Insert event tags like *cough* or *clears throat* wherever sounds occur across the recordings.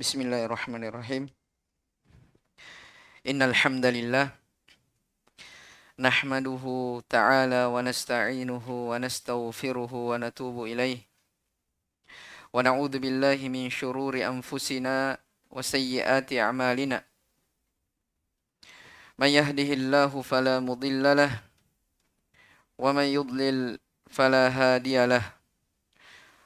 بسم الله الرحمن الرحيم إن الحمد لله نحمده تعالى ونستعينه ونستغفره ونتوب إليه ونعوذ بالله من شرور أنفسنا وسيئات أعمالنا من يهده الله فلا مضل له ومن يضلل فلا هادي له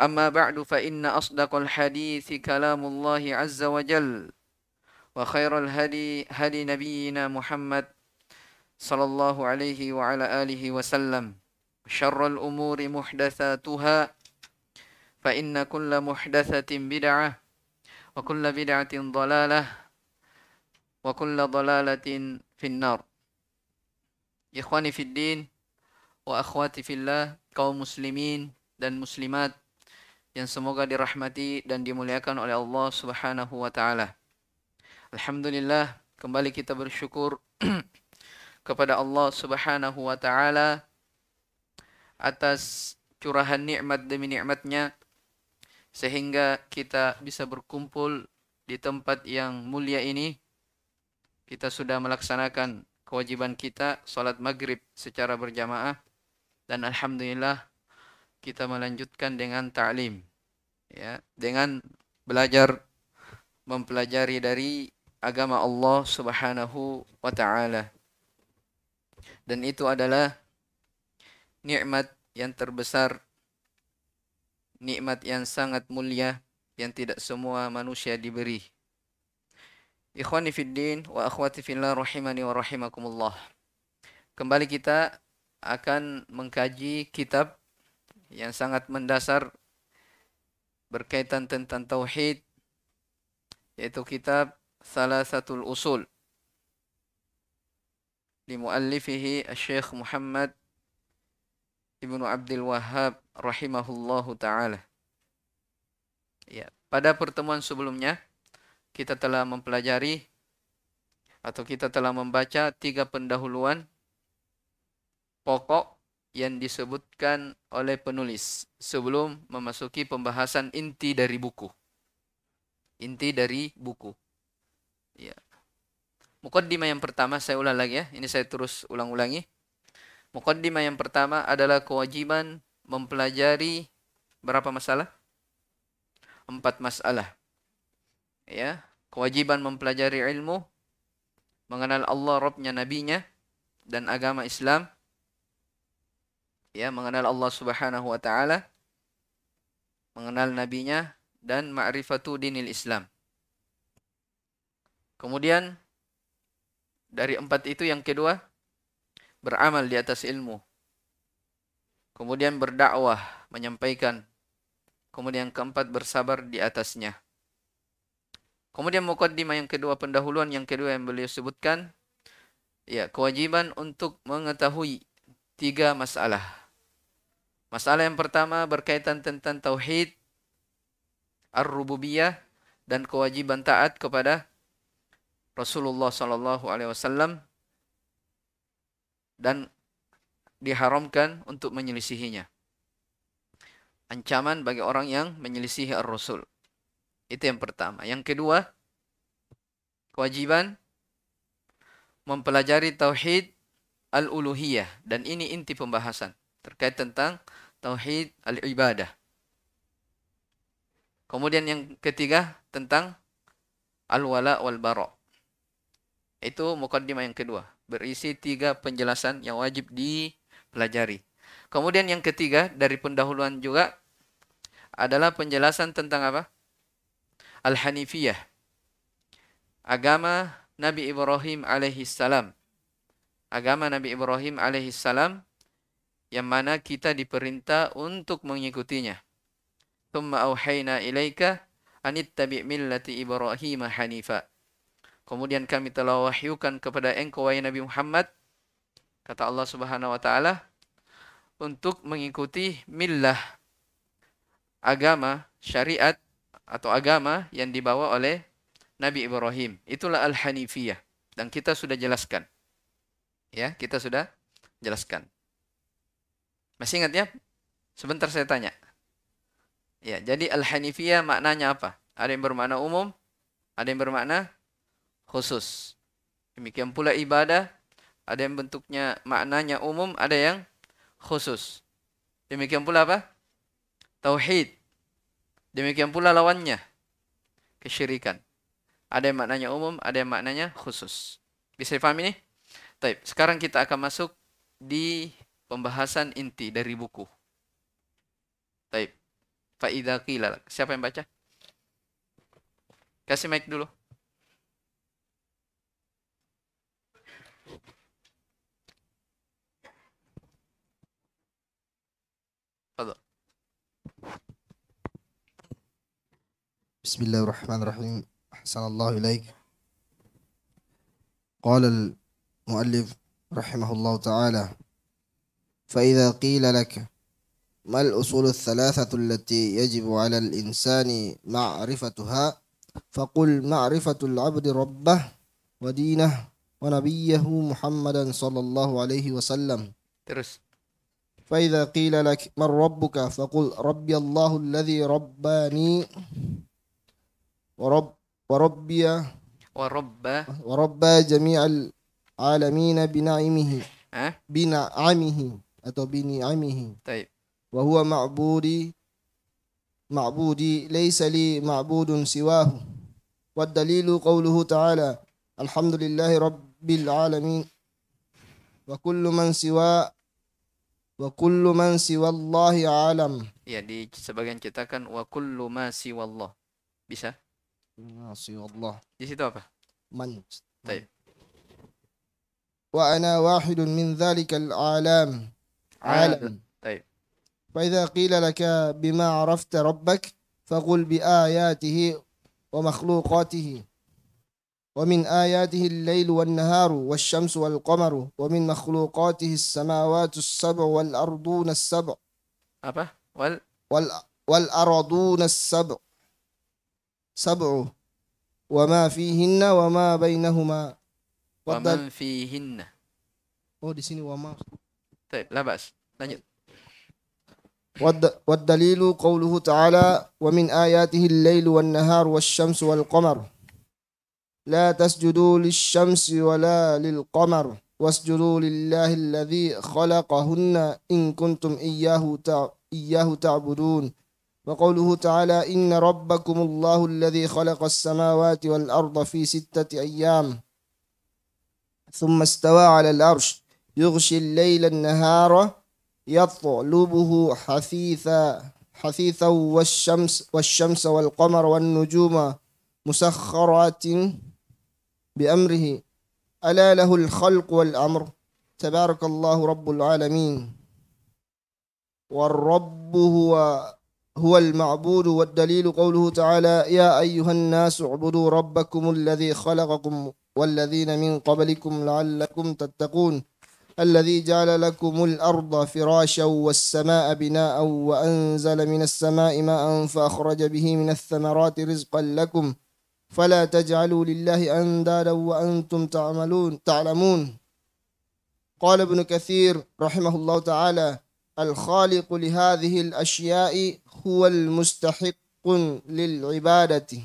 أما بعد فإن أصدق الحديث كلام الله عز وجل وخير الهدي هدي نبينا محمد صلى الله عليه وعلى آله وسلم شر الأمور محدثاتها فإن كل محدثة بدعة وكل بدعة ضلالة وكل ضلالة في النار إخواني في الدين وأخواتي في الله kaum مسلمين dan muslimat yang semoga dirahmati dan dimuliakan oleh Allah Subhanahu wa taala. Alhamdulillah, kembali kita bersyukur *clears throat* kepada Allah Subhanahu wa taala atas curahan nikmat demi nikmatnya sehingga kita bisa berkumpul di tempat yang mulia ini. Kita sudah melaksanakan kewajiban kita salat maghrib secara berjamaah dan alhamdulillah kita melanjutkan dengan ta'lim ya dengan belajar mempelajari dari agama Allah Subhanahu wa taala. Dan itu adalah nikmat yang terbesar nikmat yang sangat mulia yang tidak semua manusia diberi. Ikhwani fid din wa akhwati fillah rahimani wa rahimakumullah. Kembali kita akan mengkaji kitab yang sangat mendasar berkaitan tentang tauhid yaitu kitab salah satu Usul di muallifihi Syekh Muhammad Ibnu Abdul Wahhab rahimahullahu taala. Ya, pada pertemuan sebelumnya kita telah mempelajari atau kita telah membaca tiga pendahuluan pokok yang disebutkan oleh penulis sebelum memasuki pembahasan inti dari buku. Inti dari buku. Ya. Mukaddimah yang pertama saya ulang lagi ya. Ini saya terus ulang-ulangi. Mukaddimah yang pertama adalah kewajiban mempelajari berapa masalah? Empat masalah. Ya, kewajiban mempelajari ilmu, mengenal Allah, Robnya, Nabi-Nya dan agama Islam, ya mengenal Allah Subhanahu wa taala, mengenal nabinya dan ma'rifatu dinil Islam. Kemudian dari empat itu yang kedua beramal di atas ilmu. Kemudian berdakwah, menyampaikan. Kemudian keempat bersabar di atasnya. Kemudian mukaddimah yang kedua pendahuluan yang kedua yang beliau sebutkan ya kewajiban untuk mengetahui tiga masalah. Masalah yang pertama berkaitan tentang tauhid ar-rububiyah dan kewajiban taat kepada Rasulullah sallallahu alaihi wasallam dan diharamkan untuk menyelisihinya. Ancaman bagi orang yang menyelisihi ar-rasul. Itu yang pertama. Yang kedua, kewajiban mempelajari tauhid al-uluhiyah dan ini inti pembahasan terkait tentang tauhid al-ibadah. Kemudian yang ketiga tentang al-wala wal bara. Itu mukaddimah yang kedua, berisi tiga penjelasan yang wajib dipelajari. Kemudian yang ketiga dari pendahuluan juga adalah penjelasan tentang apa? Al-Hanifiyah. Agama Nabi Ibrahim alaihi Agama Nabi Ibrahim alaihi salam yang mana kita diperintah untuk mengikutinya. Tumma auhayna ilaika anittabi' millati Ibrahim hanifa. Kemudian kami telah wahyukan kepada engkau wahai Nabi Muhammad kata Allah Subhanahu wa taala untuk mengikuti millah agama syariat atau agama yang dibawa oleh Nabi Ibrahim. Itulah al-hanifiyah dan kita sudah jelaskan. Ya, kita sudah jelaskan. Masih ingat ya? Sebentar saya tanya. Ya, jadi Al-Hanifiyah maknanya apa? Ada yang bermakna umum, ada yang bermakna khusus. Demikian pula ibadah, ada yang bentuknya maknanya umum, ada yang khusus. Demikian pula apa? Tauhid. Demikian pula lawannya. Kesyirikan. Ada yang maknanya umum, ada yang maknanya khusus. Bisa dipahami ini? Baik, sekarang kita akan masuk di pembahasan inti dari buku. Taib. Fa'idha qila. Siapa yang baca? Kasih mic dulu. Fadol. Bismillahirrahmanirrahim. Assalamualaikum. ilaik. Qala al-muallif rahimahullahu ta'ala فإذا قيل لك ما الأصول الثلاثة التي يجب على الإنسان معرفتها فقل معرفة العبد ربه ودينه ونبيه محمدا صلى الله عليه وسلم ترس فإذا قيل لك من ربك فقل ربي الله الذي رباني ورب وربي ورب ورب جميع العالمين بنعمه أه؟ بنعمه atau bini amihi. Taib. Wa ma'budi ma'budi laysa li ma'budun siwahu. Wad dalilu qawluhu ta'ala Alhamdulillahi rabbil alamin. Wa kullu man siwa wa kullu man siwallahi alam. Ya di sebagian kita kan wa kullu ma siwallah. Bisa? Ma siwallah. Di situ apa? Man. Taib. وأنا واحد من ذلك العالم عالم آه، طيب فإذا قيل لك بما عرفت ربك فقل بآياته ومخلوقاته ومن آياته الليل والنهار والشمس والقمر ومن مخلوقاته السماوات السبع والأرضون السبع أبا وال وال والأرضون السبع سبع وما فيهن وما بينهما ومن فيهن oh di sini wama طيب لا بأس نجد والدليل قوله تعالى ومن آياته الليل والنهار والشمس والقمر لا تسجدوا للشمس ولا للقمر واسجدوا لله الذي خلقهن إن كنتم إياه إياه تعبدون وقوله تعالى إن ربكم الله الذي خلق السماوات والأرض في ستة أيام ثم استوى على العرش يغشي الليل النهار يطلبه حثيثا حثيثا والشمس والشمس والقمر والنجوم مسخرات بأمره ألا له الخلق والأمر تبارك الله رب العالمين والرب هو هو المعبود والدليل قوله تعالى يا أيها الناس اعبدوا ربكم الذي خلقكم والذين من قبلكم لعلكم تتقون الذي جعل لكم الأرض فراشا والسماء بناء وأنزل من السماء ماء فأخرج به من الثمرات رزقا لكم فلا تجعلوا لله أندادا وأنتم تعملون تعلمون قال ابن كثير رحمه الله تعالى الخالق لهذه الأشياء هو المستحق للعبادة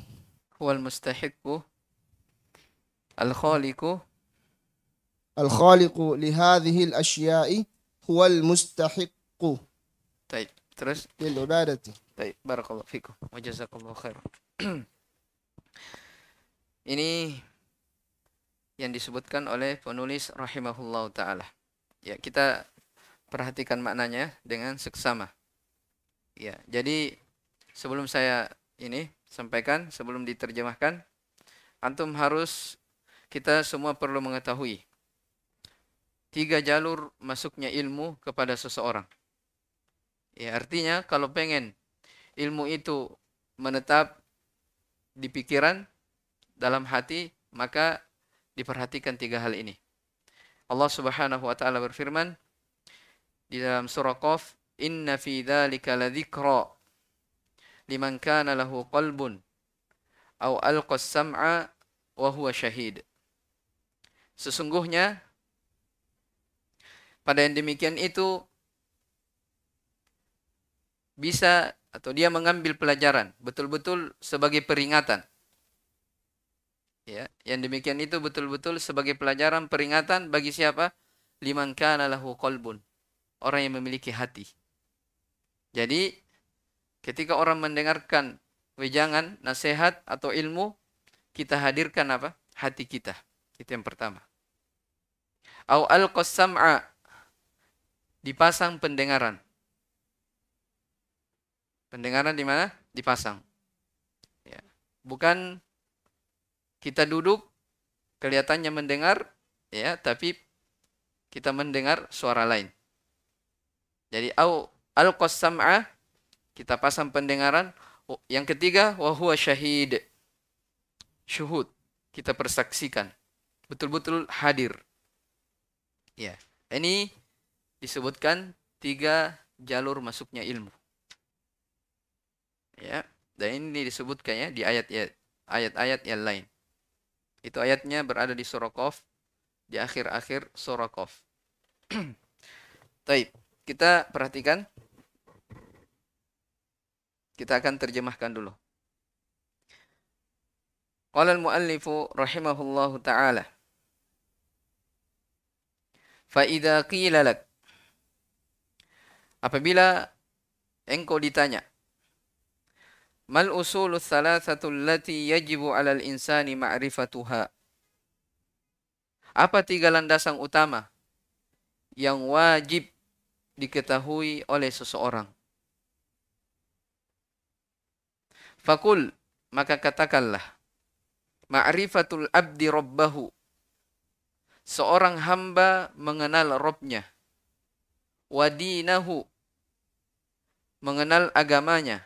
هو المستحق الخالق al لهذه li hadhihi al-asya'i huwal mustahiqqu. Baik, terus lil ibadati. Baik, barakallahu fikum. *clears throat* Ini yang disebutkan oleh penulis rahimahullah taala. Ya, kita perhatikan maknanya dengan seksama. Ya, jadi sebelum saya ini sampaikan, sebelum diterjemahkan, antum harus kita semua perlu mengetahui tiga jalur masuknya ilmu kepada seseorang. Ya, artinya kalau pengen ilmu itu menetap di pikiran, dalam hati, maka diperhatikan tiga hal ini. Allah Subhanahu wa taala berfirman di dalam surah Qaf, "Inna fi dzalika ladzikra liman kana lahu qalbun aw alqa sam'a wa huwa syahid." Sesungguhnya pada yang demikian itu bisa atau dia mengambil pelajaran betul-betul sebagai peringatan. Ya, yang demikian itu betul-betul sebagai pelajaran peringatan bagi siapa? Liman kana lahu qalbun. Orang yang memiliki hati. Jadi ketika orang mendengarkan wejangan, nasihat atau ilmu, kita hadirkan apa? Hati kita. Itu yang pertama. Au alqas sam'a dipasang pendengaran. Pendengaran di mana? Dipasang. Ya. Bukan kita duduk kelihatannya mendengar, ya, tapi kita mendengar suara lain. Jadi au al ah, kita pasang pendengaran. Oh, yang ketiga wa syahid. Syuhud. Kita persaksikan. Betul-betul hadir. Ya. Ini disebutkan tiga jalur masuknya ilmu. Ya, dan ini disebutkan ya di ayat-ayat ya, ayat-ayat yang lain. Itu ayatnya berada di surah Qaf di akhir-akhir surah Qaf. Baik, *clears throat* kita perhatikan. Kita akan terjemahkan dulu. Qala al-muallifu rahimahullahu taala. Fa idza qila lak Apabila engkau ditanya, Mal usulu thalathatu allati yajibu alal insani ma'rifatuha. Apa tiga landasan utama yang wajib diketahui oleh seseorang? Fakul, maka katakanlah, ma'rifatul abdi rabbahu. Seorang hamba mengenal Robnya. Wadinahu mengenal agamanya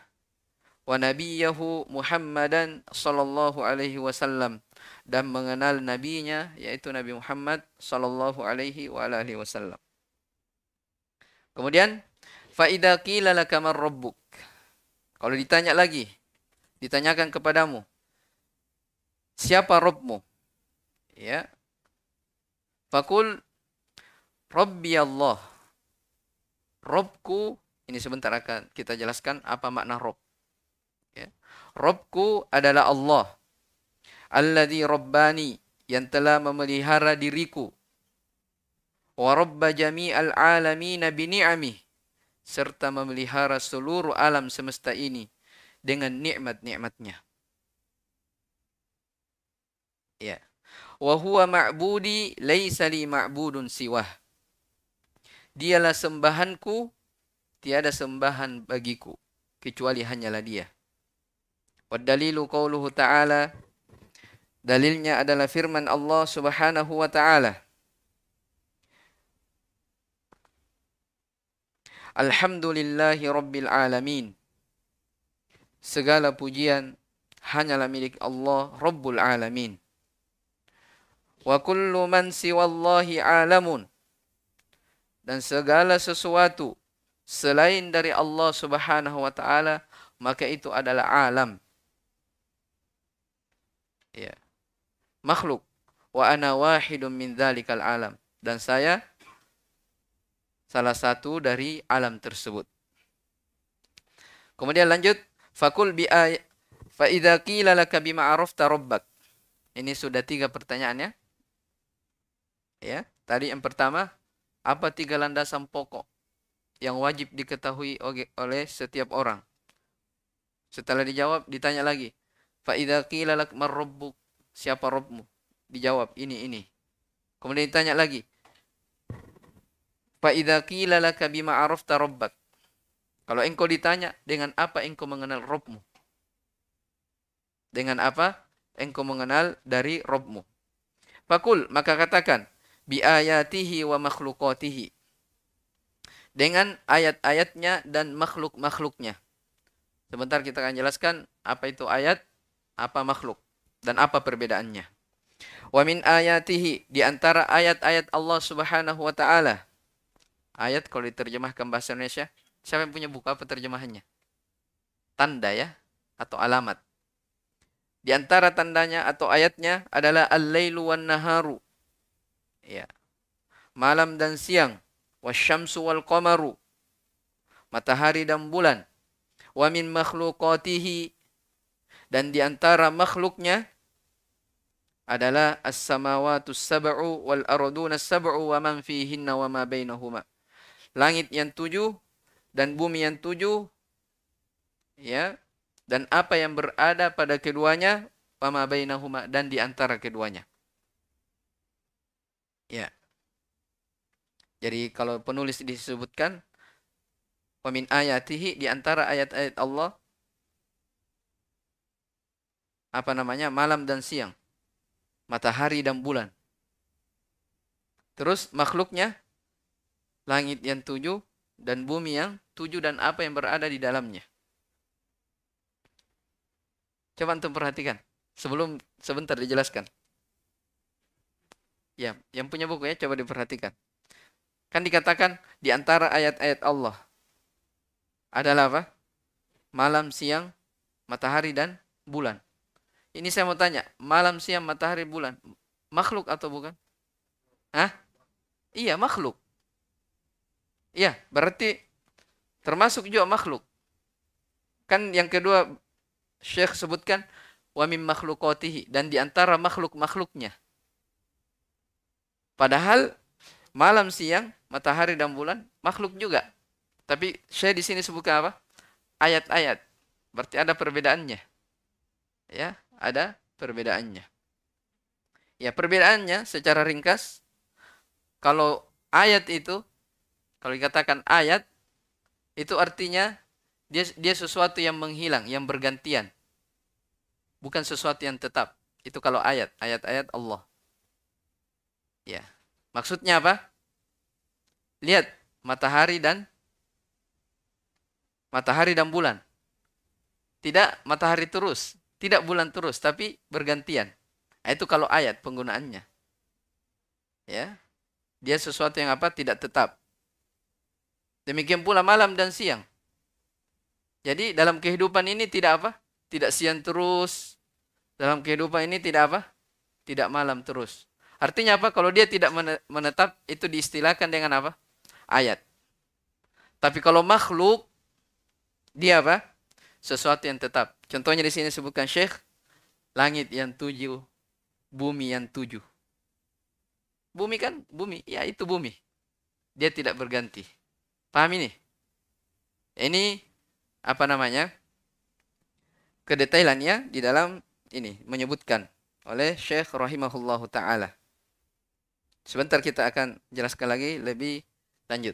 wa nabiyahu Muhammadan sallallahu alaihi wasallam dan mengenal nabinya yaitu Nabi Muhammad sallallahu alaihi wa alihi wasallam. Kemudian fa idza qila laka man rabbuk. Kalau ditanya lagi, ditanyakan kepadamu siapa Rabbmu? Ya. Fakul Rabbi Allah. Robku ini sebentar akan kita jelaskan apa makna Rob. Ya. Robku adalah Allah. Alladhi Rabbani yang telah memelihara diriku. Wa Rabba jami'al alamina bini'amih. Serta memelihara seluruh alam semesta ini dengan nikmat-nikmatnya. Ya. Wa huwa ma'budi laisa li ma'budun siwah. Dialah sembahanku tiada sembahan bagiku kecuali hanyalah dia. Wadalilu qauluhu ta'ala Dalilnya adalah firman Allah Subhanahu wa taala. Alhamdulillahi rabbil alamin. Segala pujian hanyalah milik Allah Rabbul alamin. Wa kullu man siwallahi alamun. Dan segala sesuatu selain dari Allah Subhanahu wa taala maka itu adalah alam ya makhluk wa ana wahidun min dzalikal alam dan saya salah satu dari alam tersebut kemudian lanjut fakul bi fa idza qila laka bima arafta rabbak ini sudah tiga pertanyaannya ya tadi yang pertama apa tiga landasan pokok yang wajib diketahui oleh setiap orang. Setelah dijawab, ditanya lagi. Fa'idha qila lak merobuk Siapa Robmu? Dijawab, ini, ini. Kemudian ditanya lagi. Fa'idha qila laka bima arafta rabbak. Kalau engkau ditanya, dengan apa engkau mengenal Robmu? Dengan apa engkau mengenal dari Robmu? Fakul, maka katakan. Bi ayatihi wa makhlukatihi dengan ayat-ayatnya dan makhluk-makhluknya. Sebentar kita akan jelaskan apa itu ayat, apa makhluk, dan apa perbedaannya. Wa min ayatihi di antara ayat-ayat Allah Subhanahu wa taala. Ayat kalau diterjemahkan bahasa Indonesia, siapa yang punya buku apa terjemahannya? Tanda ya atau alamat. Di antara tandanya atau ayatnya adalah al-lailu wan naharu. Ya. Malam dan siang wasyamsu wal qamaru matahari dan bulan wa min makhluqatihi dan di antara makhluknya adalah as samawati sab'u wal arduna sab'u wa man fihinna wa ma bainahuma langit yang tujuh dan bumi yang tujuh ya dan apa yang berada pada keduanya wa ma bainahuma dan di antara keduanya ya jadi kalau penulis disebutkan Wamin ayatihi di antara ayat-ayat Allah apa namanya malam dan siang, matahari dan bulan. Terus makhluknya langit yang tujuh dan bumi yang tujuh dan apa yang berada di dalamnya. Coba untuk perhatikan. Sebelum sebentar dijelaskan. Ya, yang punya buku ya coba diperhatikan. Kan dikatakan di antara ayat-ayat Allah adalah apa? Malam, siang, matahari dan bulan. Ini saya mau tanya, malam, siang, matahari, bulan, makhluk atau bukan? Hah? Iya, makhluk. Iya, berarti termasuk juga makhluk. Kan yang kedua Syekh sebutkan wa mim makhluqatihi dan di antara makhluk-makhluknya. Padahal malam siang matahari dan bulan makhluk juga. Tapi saya di sini sebutkan apa? Ayat-ayat. Berarti ada perbedaannya. Ya, ada perbedaannya. Ya, perbedaannya secara ringkas kalau ayat itu kalau dikatakan ayat itu artinya dia dia sesuatu yang menghilang, yang bergantian. Bukan sesuatu yang tetap. Itu kalau ayat, ayat-ayat Allah. Ya. Maksudnya apa? Lihat matahari dan matahari dan bulan. Tidak matahari terus, tidak bulan terus, tapi bergantian. Nah, itu kalau ayat penggunaannya. Ya. Dia sesuatu yang apa? Tidak tetap. Demikian pula malam dan siang. Jadi dalam kehidupan ini tidak apa? Tidak siang terus. Dalam kehidupan ini tidak apa? Tidak malam terus. Artinya apa? Kalau dia tidak menetap, itu diistilahkan dengan apa? ayat. Tapi kalau makhluk dia apa? Sesuatu yang tetap. Contohnya di sini sebutkan Syekh langit yang tujuh, bumi yang tujuh. Bumi kan? Bumi. Ya itu bumi. Dia tidak berganti. Paham ini? Ini apa namanya? Kedetailannya di dalam ini menyebutkan oleh Syekh rahimahullahu taala. Sebentar kita akan jelaskan lagi lebih Lanjut.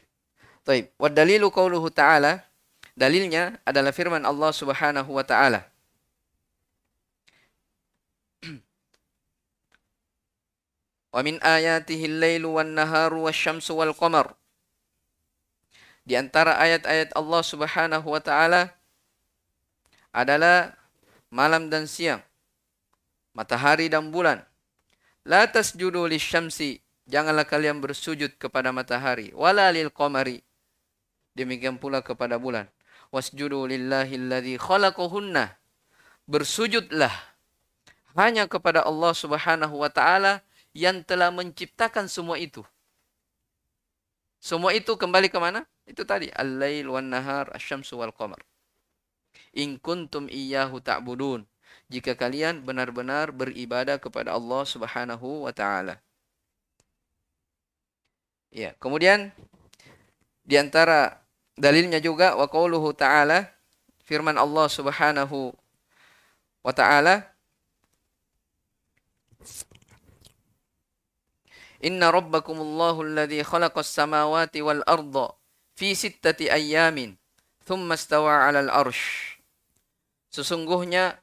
Taib. Wa dalilu qauluhu ta'ala. Dalilnya adalah firman Allah Subhanahu wa taala. *clears throat* Wa min ayatihi al-lailu wan-naharu wasy-syamsu wal-qamar. Di antara ayat-ayat Allah Subhanahu wa taala adalah malam dan siang, matahari dan bulan. La tasjudu lis-syamsi Janganlah kalian bersujud kepada matahari wala lil qamari. Demikian pula kepada bulan. Wasjudu lillahi alladhi khalaqahunna. Bersujudlah hanya kepada Allah Subhanahu wa taala yang telah menciptakan semua itu. Semua itu kembali ke mana? Itu tadi al-lail wan nahar asy-syamsu wal qamar. In kuntum iyyahu ta'budun. Jika kalian benar-benar beribadah kepada Allah Subhanahu wa taala. Ya, kemudian di antara dalilnya juga wa qauluhu ta'ala firman Allah Subhanahu wa ta'ala Inna rabbakumullahu alladhi khalaqas samawati wal arda fi sittati ayyamin thumma istawa 'alal arsh. Sesungguhnya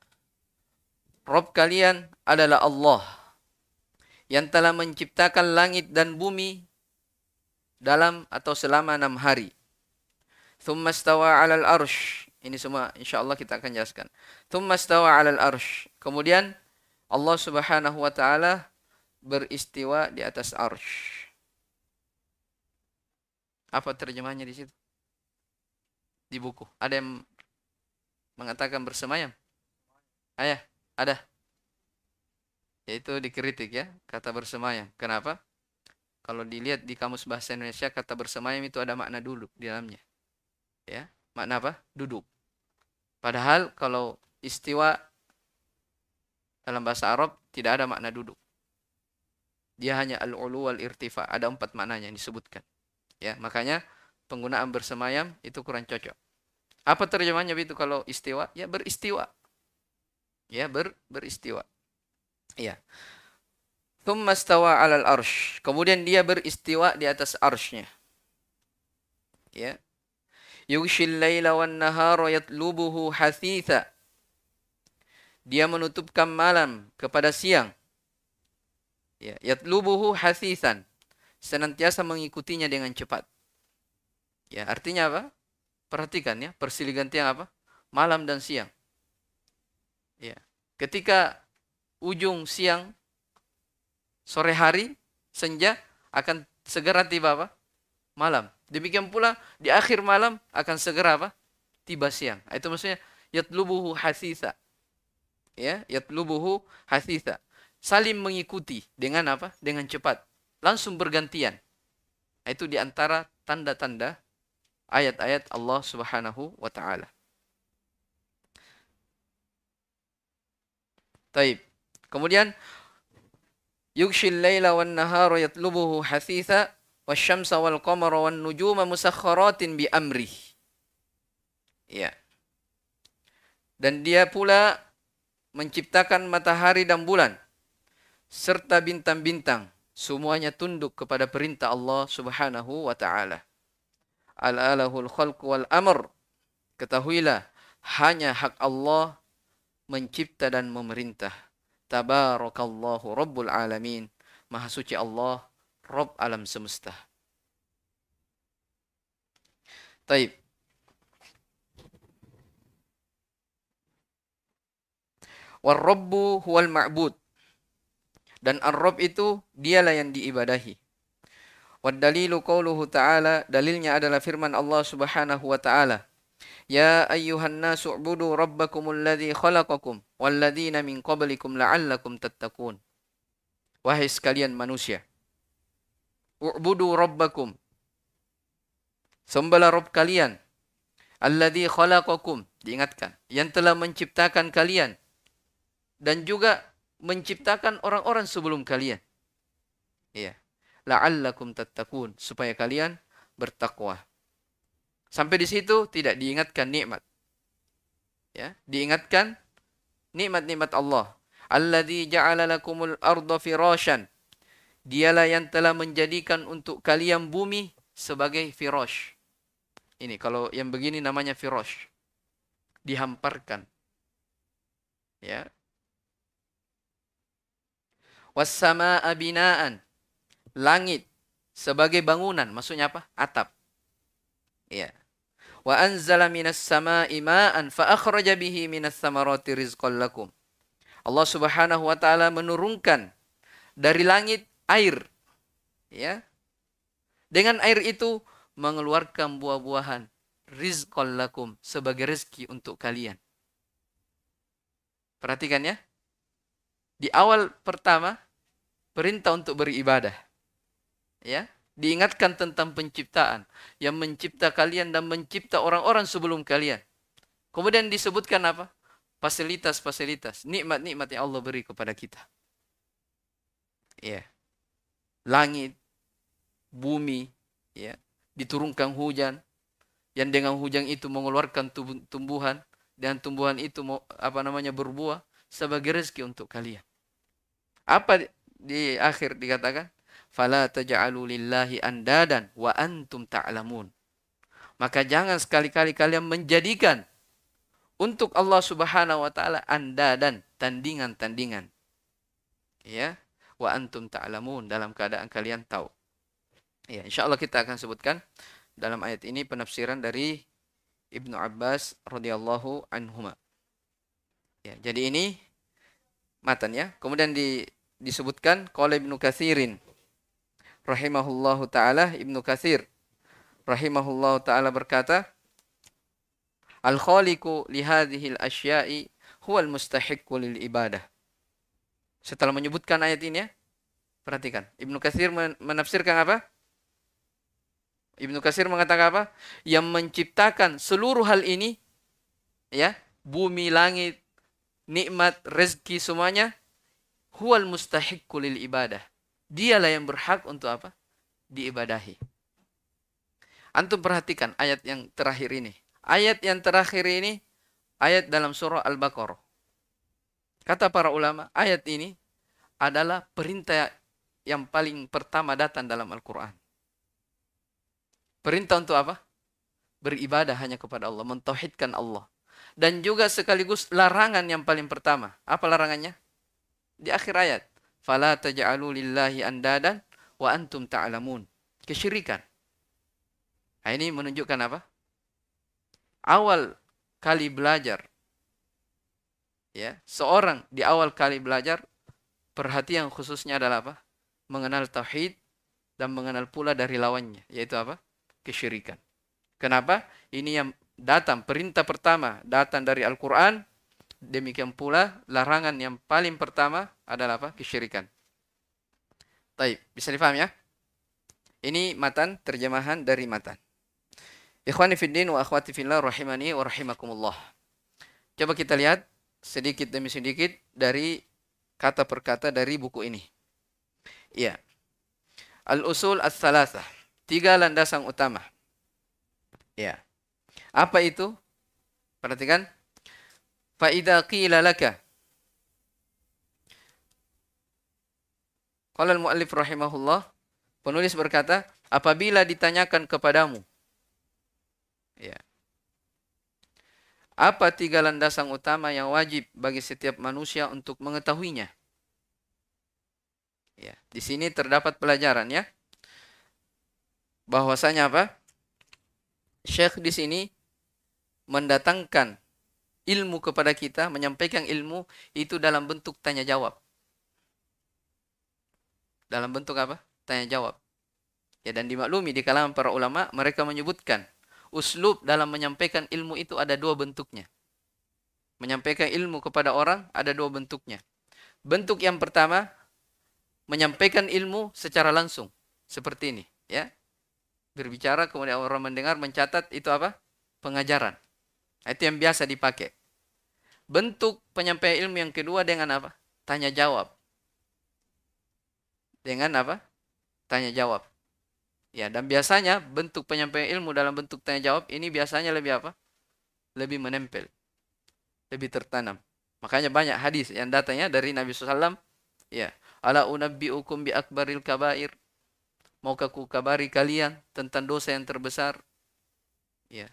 Rob kalian adalah Allah yang telah menciptakan langit dan bumi dalam atau selama enam hari. Thumma alal arsh. Ini semua insya Allah kita akan jelaskan. Thumma alal arsh. Kemudian Allah subhanahu wa ta'ala beristiwa di atas arsh. Apa terjemahnya di situ? Di buku. Ada yang mengatakan bersemayam? Ayah, ada. Yaitu dikritik ya, kata bersemayam. Kenapa? Kalau dilihat di kamus bahasa Indonesia kata bersemayam itu ada makna duduk di dalamnya. Ya, makna apa? Duduk. Padahal kalau istiwa dalam bahasa Arab tidak ada makna duduk. Dia hanya al-ulu wal irtifa, ada empat maknanya yang disebutkan. Ya, makanya penggunaan bersemayam itu kurang cocok. Apa terjemahannya itu kalau istiwa? Ya beristiwa. Ya, ber beristiwa. Iya. Tummastawa alal arsh. Kemudian dia beristiwa di atas arshnya. Ya. Yughshil layla wan nahara yatlubuhu hathitha. Dia menutupkan malam kepada siang. Ya, yatlubuhu hasithan. Senantiasa mengikutinya dengan cepat. Ya, artinya apa? Perhatikan ya, persilih ganti yang apa? Malam dan siang. Ya. Ketika ujung siang sore hari, senja akan segera tiba apa? Malam. Demikian pula di akhir malam akan segera apa? Tiba siang. Nah, itu maksudnya yatlubuhu hasisa Ya, yatlubuhu hasisa Saling mengikuti dengan apa? Dengan cepat. Langsung bergantian. Nah, itu di antara tanda-tanda ayat-ayat Allah Subhanahu wa taala. Taib. Kemudian yughshil laila wan nahara yatlubuhu hasitha wasyamsa wal qamara wal nujuma musakhkharatin bi amrih. Ya. Dan dia pula menciptakan matahari dan bulan serta bintang-bintang semuanya tunduk kepada perintah Allah Subhanahu wa taala. Al-alahul khalq wal amr. Ketahuilah hanya hak Allah mencipta dan memerintah Tabarakallahu Rabbul Alamin. Maha suci Allah, Rabb alam semesta. Taib. Warrabbu huwal ma'bud. Dan ar-rabb itu dialah yang diibadahi. Wad dalilu qawluhu ta'ala, dalilnya adalah firman Allah Subhanahu wa ta'ala. Ya ayyuhan nasu ubudu rabbakumul ladzi khalaqakum wal min qablikum la'allakum tattaqun. Wahai sekalian manusia, ubudu rabbakum. Sembala Rabb kalian. Alladhi khalaqakum, diingatkan, yang telah menciptakan kalian dan juga menciptakan orang-orang sebelum kalian. Iya. La'allakum tattaqun, supaya kalian bertakwa. Sampai di situ tidak diingatkan nikmat. Ya, diingatkan nikmat-nikmat Allah. Alladzi ja'ala lakumul arda firasyan. Dialah yang telah menjadikan untuk kalian bumi sebagai firasy. Ini kalau yang begini namanya firasy. Dihamparkan. Ya. Wassama abinaan. Langit sebagai bangunan. Maksudnya apa? Atap. Ya wa anzala minas sama'i ma'an fa akhraja bihi minas samarati rizqan Allah Subhanahu wa taala menurunkan dari langit air ya. Dengan air itu mengeluarkan buah-buahan rizqan lakum sebagai rezeki untuk kalian. Perhatikan ya. Di awal pertama perintah untuk beribadah. Ya, Diingatkan tentang penciptaan yang mencipta kalian dan mencipta orang-orang sebelum kalian. Kemudian disebutkan apa? Fasilitas-fasilitas, nikmat-nikmat yang Allah beri kepada kita. Ya. Yeah. Langit, bumi, ya, yeah. diturunkan hujan yang dengan hujan itu mengeluarkan tumbuhan dan tumbuhan itu apa namanya berbuah sebagai rezeki untuk kalian. Apa di akhir dikatakan? fala taj'alu lillahi andadan wa antum ta'lamun. Maka jangan sekali-kali kalian menjadikan untuk Allah Subhanahu wa taala anda dan tandingan-tandingan. Ya, wa antum ta'lamun dalam keadaan kalian tahu. Ya, insyaallah kita akan sebutkan dalam ayat ini penafsiran dari Ibnu Abbas radhiyallahu anhuma. Ya, jadi ini matan ya. Kemudian di, disebutkan qala Ibnu Katsirin rahimahullahu taala Ibnu Katsir rahimahullahu taala berkata Al khaliqu li hadhihi al asya'i al mustahiqqu lil ibadah. Setelah menyebutkan ayat ini ya, perhatikan. Ibnu Katsir menafsirkan apa? Ibnu Katsir mengatakan apa? Yang menciptakan seluruh hal ini ya, bumi, langit, nikmat, rezeki semuanya al mustahiqqu lil ibadah. Dialah yang berhak untuk apa? Diibadahi. Antum perhatikan ayat yang terakhir ini. Ayat yang terakhir ini ayat dalam surah Al-Baqarah. Kata para ulama, ayat ini adalah perintah yang paling pertama datang dalam Al-Qur'an. Perintah untuk apa? Beribadah hanya kepada Allah, mentauhidkan Allah. Dan juga sekaligus larangan yang paling pertama. Apa larangannya? Di akhir ayat fala taj'alu lillahi andadan wa antum ta'lamun. Kesyirikan. Nah, ini menunjukkan apa? Awal kali belajar ya, seorang di awal kali belajar perhatian khususnya adalah apa? Mengenal tauhid dan mengenal pula dari lawannya, yaitu apa? Kesyirikan. Kenapa? Ini yang datang perintah pertama datang dari Al-Qur'an Demikian pula larangan yang paling pertama adalah apa? Kesyirikan. Baik, bisa difaham ya? Ini matan terjemahan dari matan. Ikhwani fiddin wa akhwati fillah rahimani wa rahimakumullah. Coba kita lihat sedikit demi sedikit dari kata per kata dari buku ini. Iya. Al-usul as-salasah. Tiga landasan utama. Ya. Apa itu? Perhatikan Fa'idha qila laka. Qala muallif rahimahullah. Penulis berkata, apabila ditanyakan kepadamu. Ya. Apa tiga landasan utama yang wajib bagi setiap manusia untuk mengetahuinya? Ya, di sini terdapat pelajaran ya. Bahwasanya apa? Syekh di sini mendatangkan ilmu kepada kita, menyampaikan ilmu itu dalam bentuk tanya jawab. Dalam bentuk apa? Tanya jawab. Ya dan dimaklumi di kalangan para ulama mereka menyebutkan uslub dalam menyampaikan ilmu itu ada dua bentuknya. Menyampaikan ilmu kepada orang ada dua bentuknya. Bentuk yang pertama menyampaikan ilmu secara langsung seperti ini, ya. Berbicara kemudian orang mendengar mencatat itu apa? Pengajaran. Itu yang biasa dipakai. Bentuk penyampaian ilmu yang kedua dengan apa? Tanya jawab. Dengan apa? Tanya jawab. Ya, dan biasanya bentuk penyampaian ilmu dalam bentuk tanya jawab ini biasanya lebih apa? Lebih menempel. Lebih tertanam. Makanya banyak hadis yang datanya dari Nabi SAW. Ya, ala unabbiukum bi akbaril kabair. Maukah ku kabari kalian tentang dosa yang terbesar? Ya,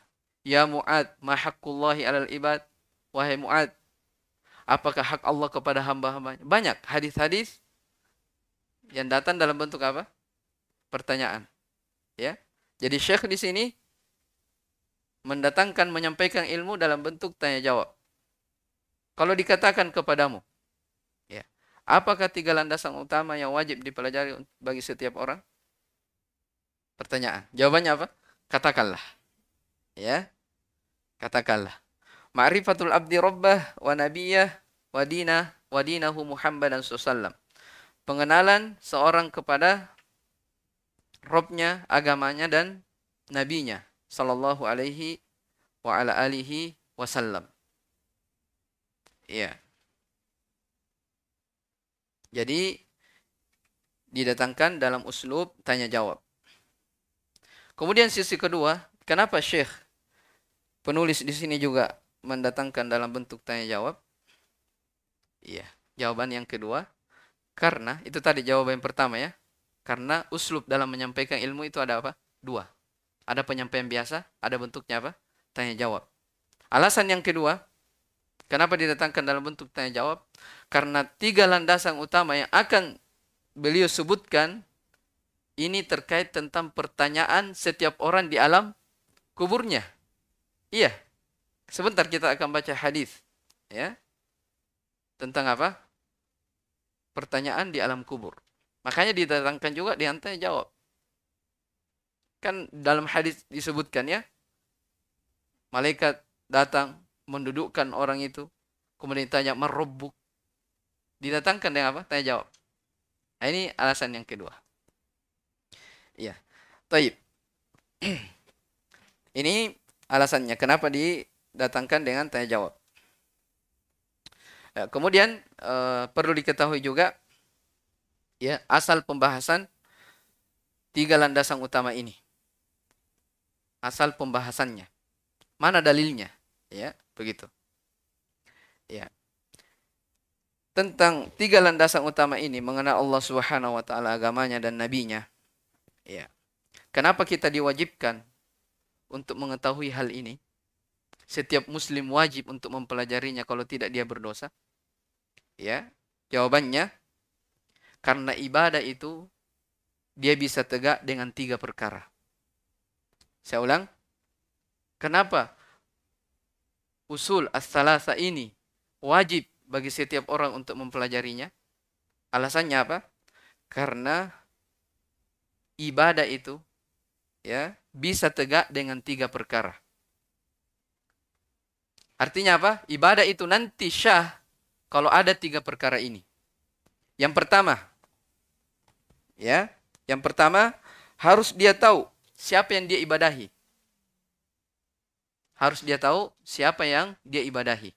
Ya Mu'ad, haqqullahi alal ibad. Wahai Mu'ad, apakah hak Allah kepada hamba-hambanya? Banyak hadis-hadis yang datang dalam bentuk apa? Pertanyaan. Ya. Jadi Syekh di sini mendatangkan menyampaikan ilmu dalam bentuk tanya jawab. Kalau dikatakan kepadamu, ya, apakah tiga landasan utama yang wajib dipelajari bagi setiap orang? Pertanyaan. Jawabannya apa? Katakanlah ya katakanlah ma'rifatul abdi rabbah wa nabiyyah wa dina wa dinahu Muhammadan sallam pengenalan seorang kepada robnya agamanya dan nabinya sallallahu alaihi wa ala alihi wasallam ya jadi didatangkan dalam uslub tanya jawab kemudian sisi kedua kenapa syekh Penulis di sini juga mendatangkan dalam bentuk tanya jawab. Iya, jawaban yang kedua. Karena itu tadi jawaban yang pertama ya. Karena uslub dalam menyampaikan ilmu itu ada apa? Dua. Ada penyampaian biasa, ada bentuknya apa? Tanya jawab. Alasan yang kedua, kenapa didatangkan dalam bentuk tanya jawab? Karena tiga landasan utama yang akan beliau sebutkan ini terkait tentang pertanyaan setiap orang di alam kuburnya. Iya. Sebentar kita akan baca hadis ya. Tentang apa? Pertanyaan di alam kubur. Makanya didatangkan juga diantai jawab. Kan dalam hadis disebutkan ya. Malaikat datang mendudukkan orang itu. Kemudian tanya merobuk. Didatangkan dengan apa? Tanya jawab. Nah, ini alasan yang kedua. Iya. Taib. *clears throat* Ini alasannya kenapa didatangkan dengan tanya jawab. Ya, kemudian uh, perlu diketahui juga ya asal pembahasan tiga landasan utama ini. Asal pembahasannya. Mana dalilnya? Ya, begitu. Ya. Tentang tiga landasan utama ini mengenai Allah Subhanahu wa taala agamanya dan nabinya. Ya. Kenapa kita diwajibkan untuk mengetahui hal ini. Setiap muslim wajib untuk mempelajarinya kalau tidak dia berdosa. Ya, jawabannya karena ibadah itu dia bisa tegak dengan tiga perkara. Saya ulang. Kenapa usul as-salasa ini wajib bagi setiap orang untuk mempelajarinya? Alasannya apa? Karena ibadah itu ya bisa tegak dengan tiga perkara. Artinya apa? Ibadah itu nanti syah kalau ada tiga perkara ini. Yang pertama, ya, yang pertama harus dia tahu siapa yang dia ibadahi. Harus dia tahu siapa yang dia ibadahi.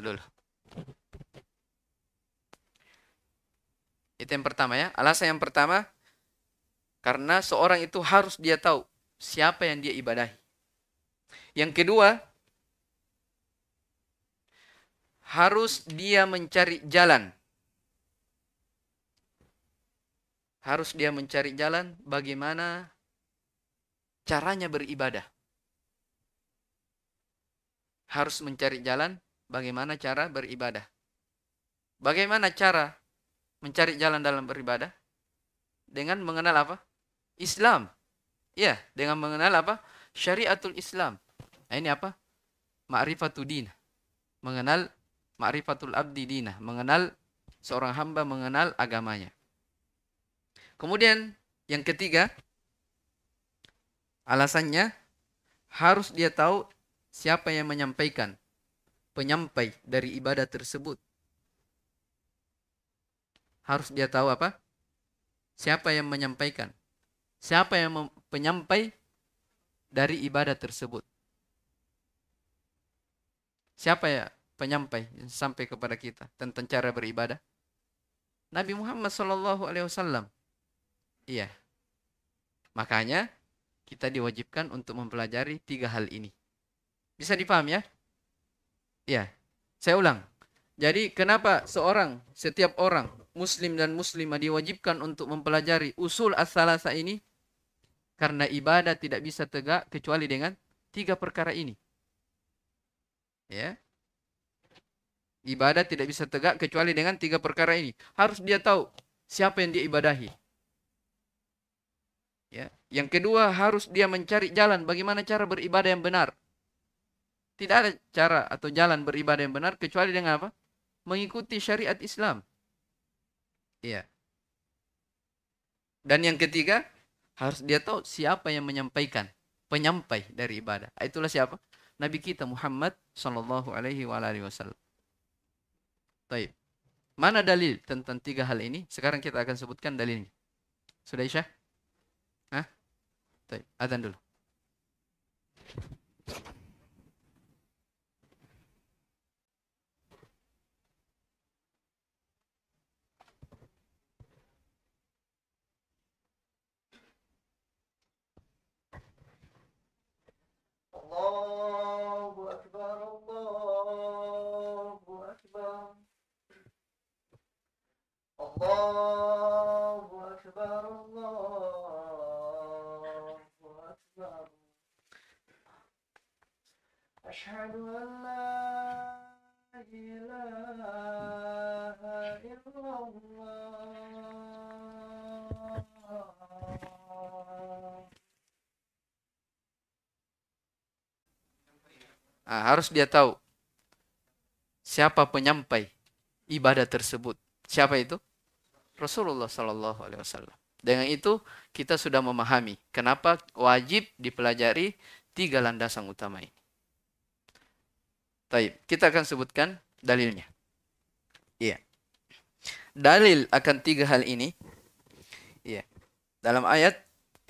dulu. Itu yang pertama ya. Alasan yang pertama karena seorang itu harus dia tahu siapa yang dia ibadahi. Yang kedua, harus dia mencari jalan. Harus dia mencari jalan bagaimana caranya beribadah. Harus mencari jalan bagaimana cara beribadah. Bagaimana cara mencari jalan dalam beribadah dengan mengenal apa? Islam. Ya, dengan mengenal apa? Syariatul Islam. Nah, ini apa? Ma'rifatul din. Mengenal ma'rifatul abdi dinah, mengenal seorang hamba mengenal agamanya. Kemudian yang ketiga, alasannya harus dia tahu siapa yang menyampaikan penyampai dari ibadah tersebut harus dia tahu apa? Siapa yang menyampaikan? Siapa yang penyampai dari ibadah tersebut? Siapa ya penyampai yang sampai kepada kita tentang cara beribadah? Nabi Muhammad Shallallahu Alaihi Wasallam. Iya. Makanya kita diwajibkan untuk mempelajari tiga hal ini. Bisa dipaham ya? Iya. Saya ulang. Jadi kenapa seorang, setiap orang muslim dan muslimah diwajibkan untuk mempelajari usul as-salasa ini karena ibadah tidak bisa tegak kecuali dengan tiga perkara ini. Ya. Ibadah tidak bisa tegak kecuali dengan tiga perkara ini. Harus dia tahu siapa yang dia ibadahi. Ya. Yang kedua harus dia mencari jalan bagaimana cara beribadah yang benar. Tidak ada cara atau jalan beribadah yang benar kecuali dengan apa? Mengikuti syariat Islam. Iya. Dan yang ketiga, harus dia tahu siapa yang menyampaikan, penyampai dari ibadah. Itulah siapa? Nabi kita Muhammad Shallallahu Alaihi Wasallam. Taib. Mana dalil tentang tiga hal ini? Sekarang kita akan sebutkan dalilnya. Sudah Isya? Hah? Taib. Adzan dulu. harus dia tahu siapa penyampai ibadah tersebut. Siapa itu? Rasulullah Shallallahu Alaihi Wasallam. Dengan itu kita sudah memahami kenapa wajib dipelajari tiga landasan utama ini. Taib. Kita akan sebutkan dalilnya. Iya. Dalil akan tiga hal ini. Iya. Dalam ayat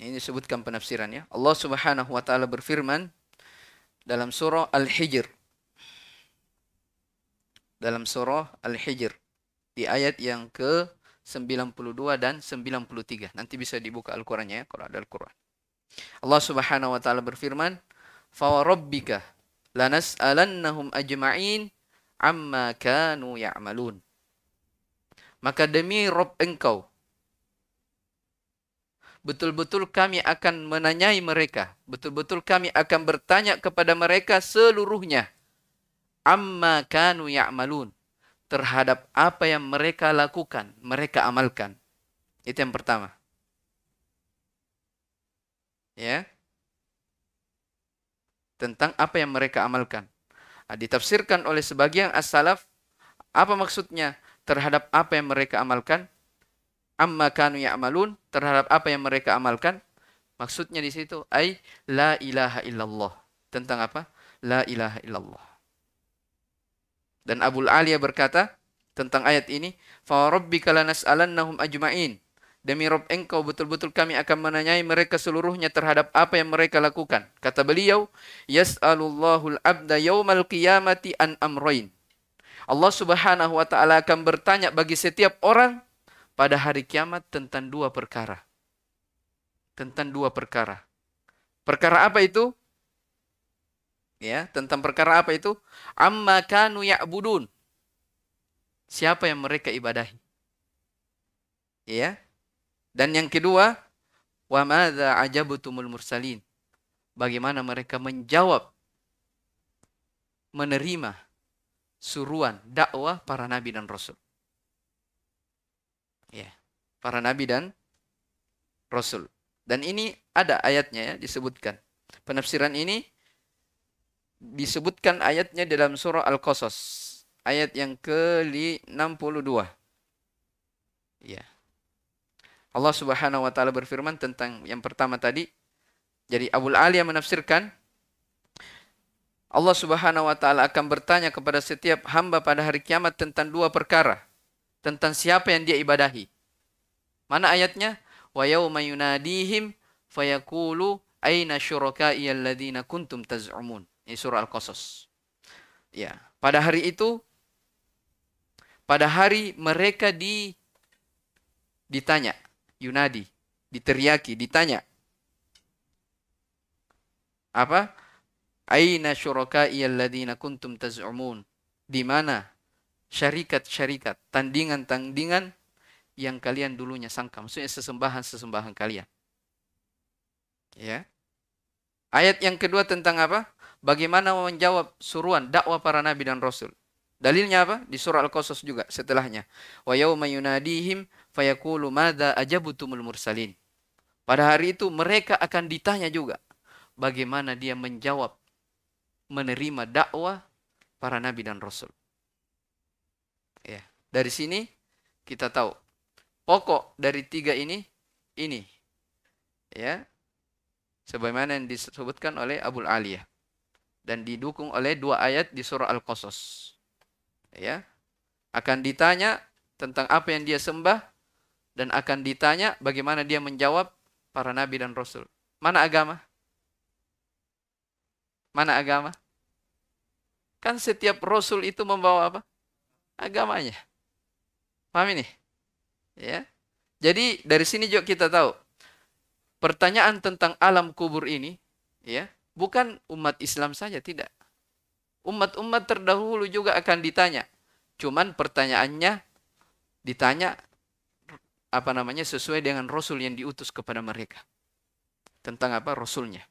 ini sebutkan penafsirannya. Allah Subhanahu wa taala berfirman, dalam surah Al-Hijr. Dalam surah Al-Hijr di ayat yang ke 92 dan 93. Nanti bisa dibuka Al-Qur'annya ya kalau ada Al-Qur'an. Allah Subhanahu wa taala berfirman, "Fawarabbika lanas'alannahum ajma'in amma kanu ya'malun." Maka demi Rob engkau, betul-betul kami akan menanyai mereka, betul-betul kami akan bertanya kepada mereka seluruhnya amma kanu ya'malun terhadap apa yang mereka lakukan, mereka amalkan. Itu yang pertama. Ya. Tentang apa yang mereka amalkan. Nah, ditafsirkan oleh sebagian as-salaf apa maksudnya terhadap apa yang mereka amalkan? amma kanu ya'malun terhadap apa yang mereka amalkan. Maksudnya di situ ai la ilaha illallah. Tentang apa? La ilaha illallah. Dan Abu Alia berkata tentang ayat ini, "Fa rabbika lanas'alannahum ajma'in." Demi Rob engkau betul-betul kami akan menanyai mereka seluruhnya terhadap apa yang mereka lakukan. Kata beliau, Yas'alullahul abda yawmal qiyamati an amrain. Allah subhanahu wa ta'ala akan bertanya bagi setiap orang pada hari kiamat tentang dua perkara. Tentang dua perkara. Perkara apa itu? Ya, tentang perkara apa itu? Amma kanu ya'budun. Siapa yang mereka ibadahi? Ya. Dan yang kedua, wa madza ajabtumul mursalin. Bagaimana mereka menjawab menerima suruan dakwah para nabi dan rasul ya para nabi dan rasul dan ini ada ayatnya ya disebutkan penafsiran ini disebutkan ayatnya dalam surah Al-Qasas ayat yang ke-62 ya Allah Subhanahu wa taala berfirman tentang yang pertama tadi jadi Abu Ali yang menafsirkan Allah Subhanahu wa taala akan bertanya kepada setiap hamba pada hari kiamat tentang dua perkara tentang siapa yang dia ibadahi. Mana ayatnya? Wa yauma yunadihim fayaqulu aina syuraka'i alladziina kuntum taz'umun. Ini surah Al-Qasas. Ya, pada hari itu pada hari mereka di ditanya, yunadi, diteriaki, ditanya. Apa? Aina syuraka'i alladziina kuntum taz'umun. Di mana syarikat-syarikat, tandingan-tandingan yang kalian dulunya sangka. Maksudnya sesembahan-sesembahan kalian. Ya. Ayat yang kedua tentang apa? Bagaimana menjawab suruhan dakwah para nabi dan rasul. Dalilnya apa? Di surah Al-Qasas juga setelahnya. Wa yauma yunadihim fayaqulu madza ajabtumul mursalin. Pada hari itu mereka akan ditanya juga bagaimana dia menjawab menerima dakwah para nabi dan rasul. Dari sini kita tahu pokok dari tiga ini ini. Ya. Sebagaimana yang disebutkan oleh Abu Aliyah dan didukung oleh dua ayat di surah Al-Qasas. Ya. Akan ditanya tentang apa yang dia sembah dan akan ditanya bagaimana dia menjawab para nabi dan rasul. Mana agama? Mana agama? Kan setiap rasul itu membawa apa? Agamanya. Paham ini? Ya. Jadi dari sini juga kita tahu pertanyaan tentang alam kubur ini ya, bukan umat Islam saja tidak. Umat-umat terdahulu juga akan ditanya. Cuman pertanyaannya ditanya apa namanya sesuai dengan rasul yang diutus kepada mereka. Tentang apa rasulnya?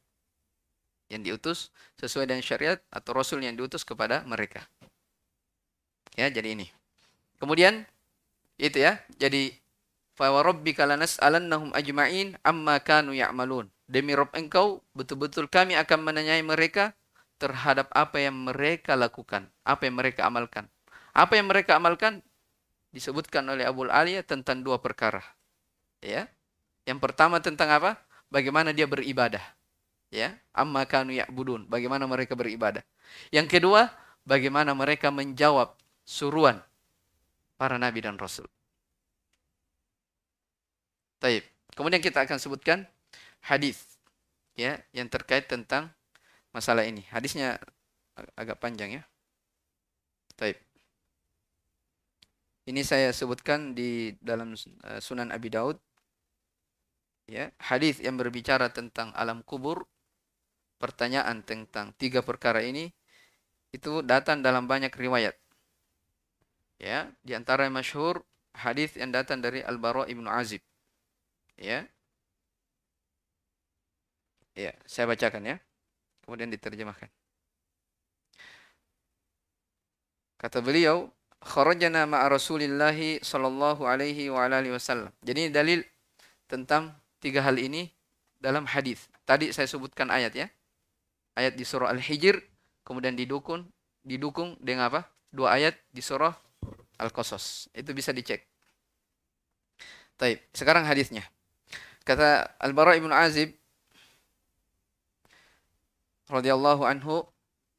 Yang diutus sesuai dengan syariat atau rasul yang diutus kepada mereka. Ya, jadi ini. Kemudian itu ya. Jadi fa rabbika nahum ajma'in amma kanu ya'malun. Demi Rob engkau, betul-betul kami akan menanyai mereka terhadap apa yang mereka lakukan, apa yang mereka amalkan. Apa yang mereka amalkan disebutkan oleh Abu Aliyah tentang dua perkara. Ya. Yang pertama tentang apa? Bagaimana dia beribadah. Ya, amma kanu ya'budun, bagaimana mereka beribadah. Yang kedua, bagaimana mereka menjawab suruan para nabi dan rasul. Taib. Kemudian kita akan sebutkan hadis ya yang terkait tentang masalah ini. Hadisnya agak panjang ya. Taib. Ini saya sebutkan di dalam eh, Sunan Abi Daud. Ya, hadis yang berbicara tentang alam kubur, pertanyaan tentang tiga perkara ini itu datang dalam banyak riwayat Ya, di antara yang masyhur hadis yang datang dari Al-Bara Ibnu Azib. Ya. Ya, saya bacakan ya. Kemudian diterjemahkan. Kata beliau, kharajana ma Rasulillahi sallallahu alaihi wa alihi wasallam. Jadi dalil tentang tiga hal ini dalam hadis. Tadi saya sebutkan ayat ya. Ayat di surah Al-Hijr kemudian didukung didukung dengan apa? Dua ayat di surah Al-Qasas. Itu bisa dicek. Taib. Sekarang hadisnya. Kata Al-Bara ibn Azib radhiyallahu anhu,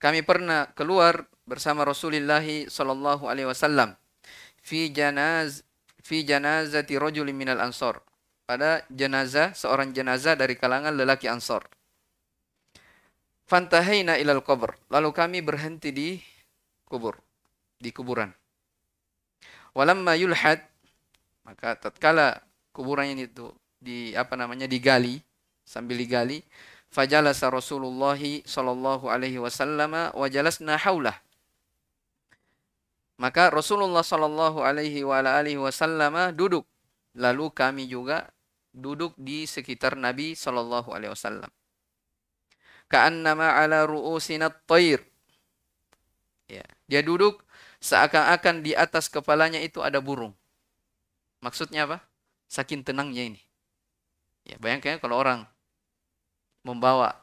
kami pernah keluar bersama Rasulullah sallallahu alaihi wasallam fi janaz fi janazati rajulin minal ansor pada jenazah seorang jenazah dari kalangan lelaki ansor. Fantahaina ilal kubur. Lalu kami berhenti di kubur, di kuburan. Walamma yulhad maka tatkala kuburan ini itu di apa namanya digali sambil digali fajalasa Rasulullah sallallahu alaihi wasallam wa jalasna haulah maka Rasulullah sallallahu alaihi wa alihi wasallam duduk lalu kami juga duduk di sekitar Nabi sallallahu alaihi wasallam ka'annama ala ru'usina at-tayr ya dia duduk seakan-akan di atas kepalanya itu ada burung. Maksudnya apa? Saking tenangnya ini. Ya, bayangkan ya kalau orang membawa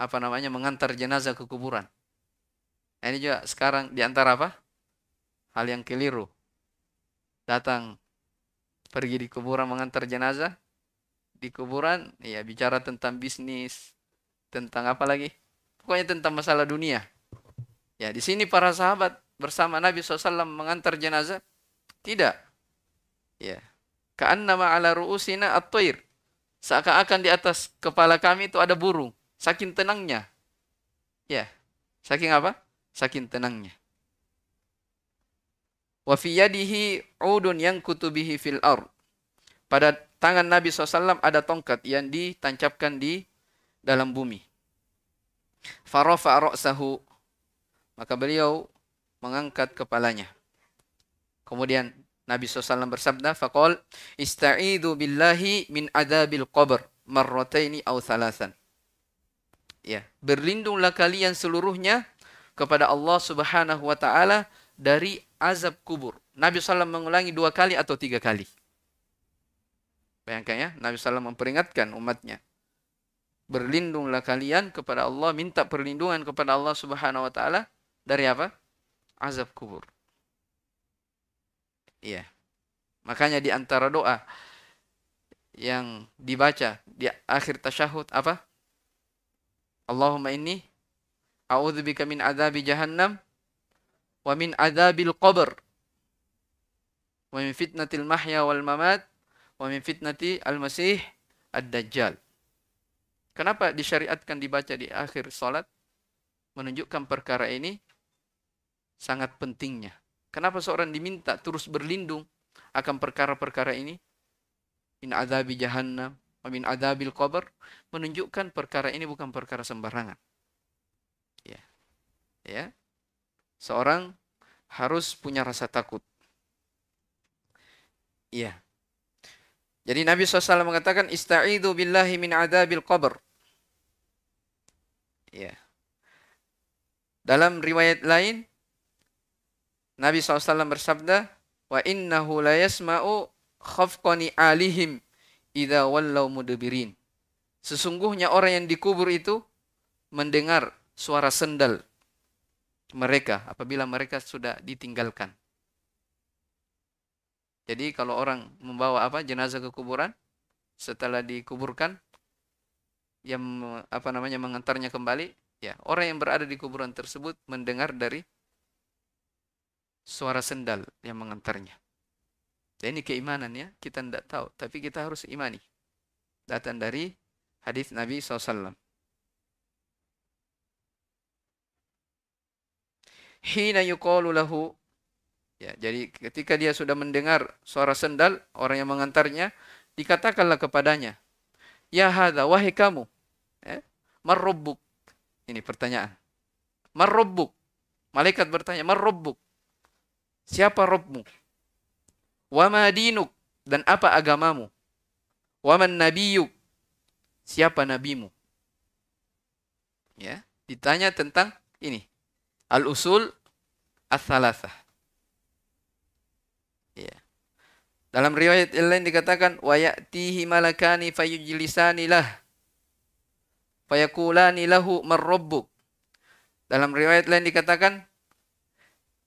apa namanya mengantar jenazah ke kuburan. Nah, ini juga sekarang di antara apa? Hal yang keliru. Datang pergi di kuburan mengantar jenazah di kuburan ya bicara tentang bisnis, tentang apa lagi? Pokoknya tentang masalah dunia. Ya, di sini para sahabat bersama Nabi SAW mengantar jenazah? Tidak. Ya. nama ala ru'usina atoir. Seakan-akan di atas kepala kami itu ada burung. Saking tenangnya. Ya. Saking apa? Saking tenangnya. Wa fi yadihi udun yang kutubihi fil ar. Pada tangan Nabi SAW ada tongkat yang ditancapkan di dalam bumi. farofa ra'sahu. Maka beliau mengangkat kepalanya. Kemudian Nabi SAW bersabda, Fakol, ista'idu billahi min adabil qabr marrataini au thalathan. Ya, berlindunglah kalian seluruhnya kepada Allah Subhanahu wa taala dari azab kubur. Nabi SAW mengulangi dua kali atau tiga kali. Bayangkan ya, Nabi SAW memperingatkan umatnya. Berlindunglah kalian kepada Allah, minta perlindungan kepada Allah Subhanahu wa taala dari apa? azab kubur. Iya. Makanya di antara doa yang dibaca di akhir tasyahud apa? Allahumma inni a'udzubika min adzabi jahannam wa min adzabil qabr wa min fitnatil mahya wal mamat wa min fitnati al masih ad-dajjal. Kenapa disyariatkan dibaca di akhir salat? Menunjukkan perkara ini sangat pentingnya. Kenapa seorang diminta terus berlindung akan perkara-perkara ini? Min azabi jahannam, wa min adabil qabr menunjukkan perkara ini bukan perkara sembarangan. Ya. Ya. Seorang harus punya rasa takut. Ya, Jadi Nabi SAW mengatakan istaidu billahi min adabil qabr. Ya. Dalam riwayat lain Nabi SAW bersabda, Wa innahu la yasma'u khafqani alihim idha wallau mudabirin. Sesungguhnya orang yang dikubur itu mendengar suara sendal mereka apabila mereka sudah ditinggalkan. Jadi kalau orang membawa apa jenazah ke kuburan setelah dikuburkan yang apa namanya mengantarnya kembali, ya orang yang berada di kuburan tersebut mendengar dari suara sendal yang mengantarnya. Dan ini keimanan ya, kita tidak tahu, tapi kita harus imani. Datang dari hadis Nabi SAW. Hina yuqalu lahu Ya, jadi ketika dia sudah mendengar suara sendal orang yang mengantarnya, dikatakanlah kepadanya, "Ya hada wahai kamu, ya, marrobbuk." Ini pertanyaan. Marrobbuk. Malaikat bertanya, "Marrobbuk?" Siapa Robmu? Wama dinuk? Dan apa agamamu? Waman nabiyuk? Siapa nabimu? Ya, ditanya tentang ini. Al-usul as-salasah. Ya. Dalam riwayat lain dikatakan wa ya'tihi malakani fayujlisani lah fayakulani lahu marrabbuk. Dalam riwayat lain dikatakan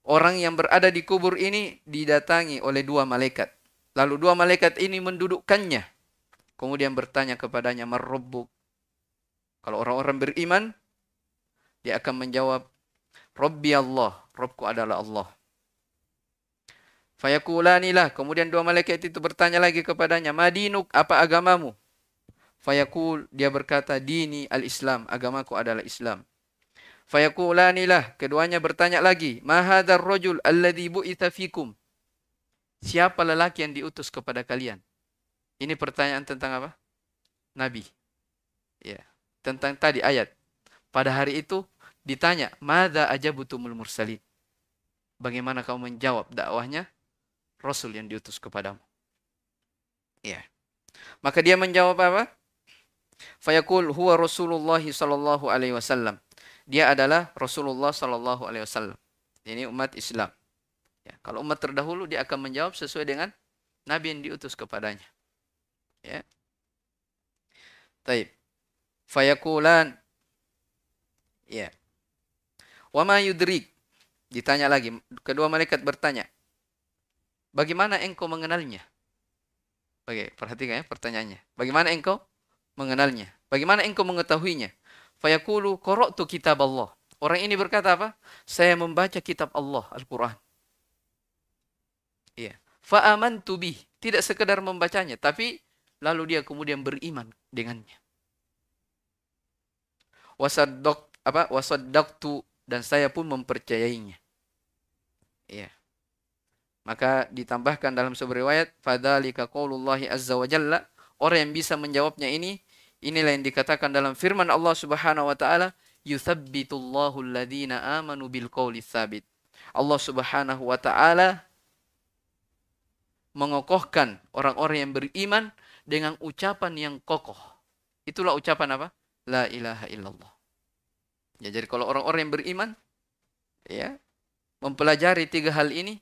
orang yang berada di kubur ini didatangi oleh dua malaikat. Lalu dua malaikat ini mendudukkannya. Kemudian bertanya kepadanya, Marrobuk. Kalau orang-orang beriman, dia akan menjawab, Rabbi Allah, Robku adalah Allah. Fayakulanilah. Kemudian dua malaikat itu bertanya lagi kepadanya, Madinuk, apa agamamu? Fayaqul dia berkata, Dini al-Islam, agamaku adalah Islam. Fayaqulanilah, lah. Keduanya bertanya lagi. Mahadar rojul alladhi bu'itha fikum. Siapa lelaki yang diutus kepada kalian? Ini pertanyaan tentang apa? Nabi. Ya. Tentang tadi ayat. Pada hari itu ditanya. Mada aja butumul mursalin. Bagaimana kamu menjawab dakwahnya? Rasul yang diutus kepadamu. Ya. Maka dia menjawab apa? Fayaqul huwa Rasulullah sallallahu alaihi wasallam dia adalah Rasulullah Shallallahu Alaihi Wasallam. Ini umat Islam. Ya, kalau umat terdahulu dia akan menjawab sesuai dengan nabi yang diutus kepadanya. Ya. Taib. Fayakulan. Ya. Wama yudrik. Ditanya lagi. Kedua malaikat bertanya. Bagaimana engkau mengenalnya? Oke, perhatikan ya pertanyaannya. Bagaimana engkau mengenalnya? Bagaimana engkau mengetahuinya? Fayaqulu qara'tu kitab Allah. Orang ini berkata apa? Saya membaca kitab Allah, Al-Quran. Iya. Fa'aman tubih. Tidak sekedar membacanya, tapi lalu dia kemudian beriman dengannya. Wasaddaq apa? Wasaddaqtu dan saya pun mempercayainya. Iya. Maka ditambahkan dalam sebuah riwayat, fadzalika qaulullah azza wa jalla, orang yang bisa menjawabnya ini Inilah yang dikatakan dalam firman Allah Subhanahu wa taala, "Yutsabbitullahu alladhina amanu bil qawli tsabit." Allah Subhanahu wa taala mengokohkan orang-orang yang beriman dengan ucapan yang kokoh. Itulah ucapan apa? La ilaha illallah. Ya, jadi kalau orang-orang yang beriman ya mempelajari tiga hal ini,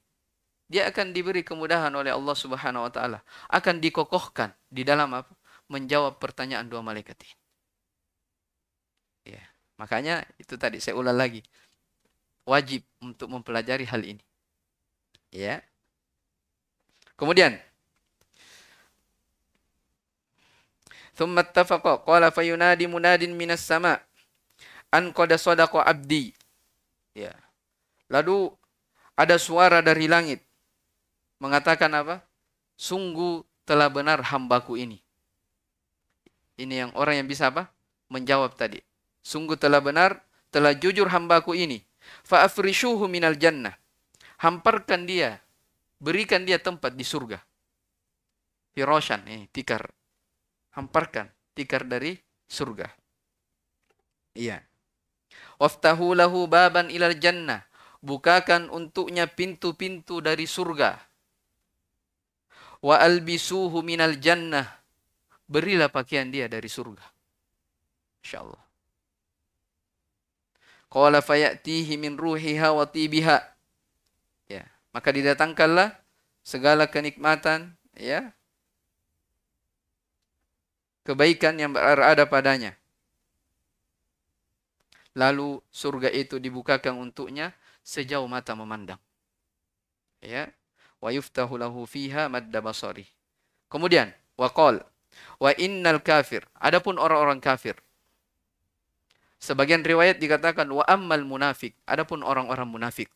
dia akan diberi kemudahan oleh Allah Subhanahu wa taala, akan dikokohkan di dalam apa? menjawab pertanyaan dua malaikat ini. Ya, makanya itu tadi saya ulang lagi. Wajib untuk mempelajari hal ini. Ya. Kemudian ثم اتفق قال فينادي munadin minas sama an qad sadaqa abdi ya lalu ada suara dari langit mengatakan apa sungguh telah benar hambaku ini ini yang orang yang bisa apa? Menjawab tadi. Sungguh telah benar, telah jujur hambaku ini. Fa'afrishuhu minal jannah. Hamparkan dia. Berikan dia tempat di surga. Firoshan, ini eh, tikar. Hamparkan tikar dari surga. Iya. Waftahu lahu baban ilal jannah. Bukakan untuknya pintu-pintu dari surga. Wa albisuhu minal jannah berilah pakaian dia dari surga. InsyaAllah. Qala fayatihi min ruhiha wa tibiha. Ya, maka didatangkanlah segala kenikmatan, ya. Kebaikan yang berada padanya. Lalu surga itu dibukakan untuknya sejauh mata memandang. Ya. Wa yuftahu lahu fiha madda basari. Kemudian, waqal Wa innal kafir. Adapun orang-orang kafir. Sebagian riwayat dikatakan wa ammal munafik. Adapun orang-orang munafik.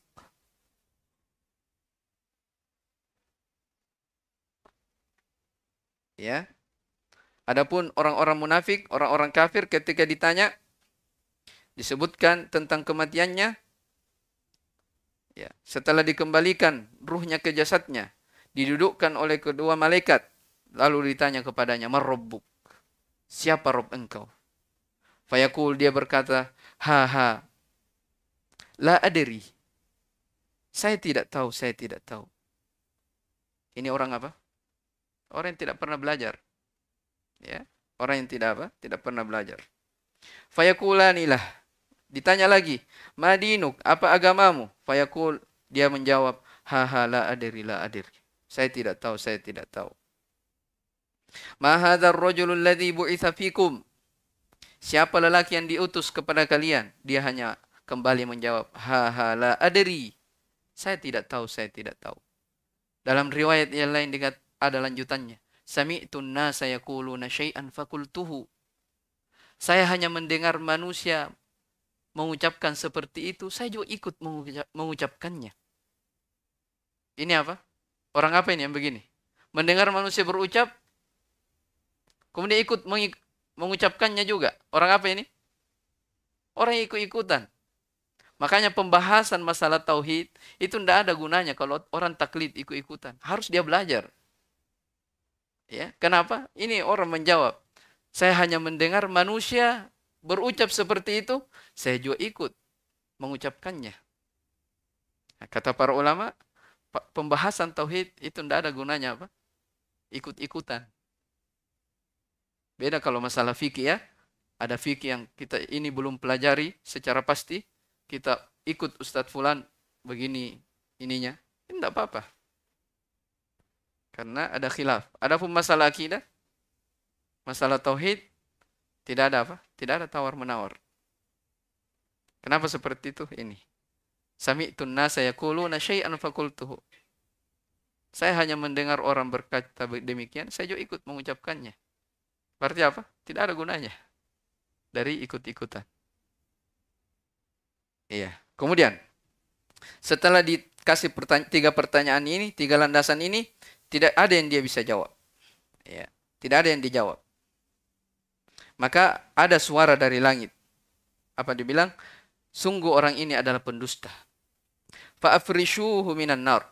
Ya. Adapun orang-orang munafik, orang-orang kafir ketika ditanya disebutkan tentang kematiannya ya setelah dikembalikan ruhnya ke jasadnya didudukkan oleh kedua malaikat Lalu ditanya kepadanya, merobuk Siapa Rob engkau? Fayakul dia berkata, haha, la aderi. Saya tidak tahu, saya tidak tahu. Ini orang apa? Orang yang tidak pernah belajar. Ya, orang yang tidak apa? Tidak pernah belajar. Fayakulanilah. Ditanya lagi, Madinuk, apa agamamu? Fayakul, dia menjawab, haha la aderi la aderi. Saya tidak tahu, saya tidak tahu. Ma hadzal rajulul ladzi fikum? Siapa lelaki yang diutus kepada kalian? Dia hanya kembali menjawab, "Ha ha la adri." Saya tidak tahu, saya tidak tahu. Dalam riwayat yang lain ada lanjutannya. Sami'tu an-nasa yaquluna syai'an fakultuhu. Saya hanya mendengar manusia mengucapkan seperti itu, saya juga ikut mengucapkannya. Ini apa? Orang apa ini yang begini? Mendengar manusia berucap, Kemudian ikut mengucapkannya juga. Orang apa ini? Orang yang ikut-ikutan. Makanya pembahasan masalah tauhid itu tidak ada gunanya kalau orang taklid ikut-ikutan. Harus dia belajar. Ya, kenapa? Ini orang menjawab. Saya hanya mendengar manusia berucap seperti itu, saya juga ikut mengucapkannya. Nah, kata para ulama, pembahasan tauhid itu tidak ada gunanya apa? Ikut-ikutan. Beda kalau masalah fikih ya. Ada fikih yang kita ini belum pelajari secara pasti. Kita ikut Ustadz Fulan begini ininya. Ini tidak apa-apa. Karena ada khilaf. Ada pun masalah akidah. Masalah tauhid. Tidak ada apa? Tidak ada tawar-menawar. Kenapa seperti itu? Ini. sami Sami'tun saya kulu syai'an fakultuhu. Saya hanya mendengar orang berkata demikian, saya juga ikut mengucapkannya. Berarti apa? Tidak ada gunanya dari ikut-ikutan. Iya. Kemudian setelah dikasih pertanya tiga pertanyaan ini, tiga landasan ini, tidak ada yang dia bisa jawab. iya tidak ada yang dijawab. Maka ada suara dari langit. Apa dibilang? Sungguh orang ini adalah pendusta. Fa'afrishuhu minan nar.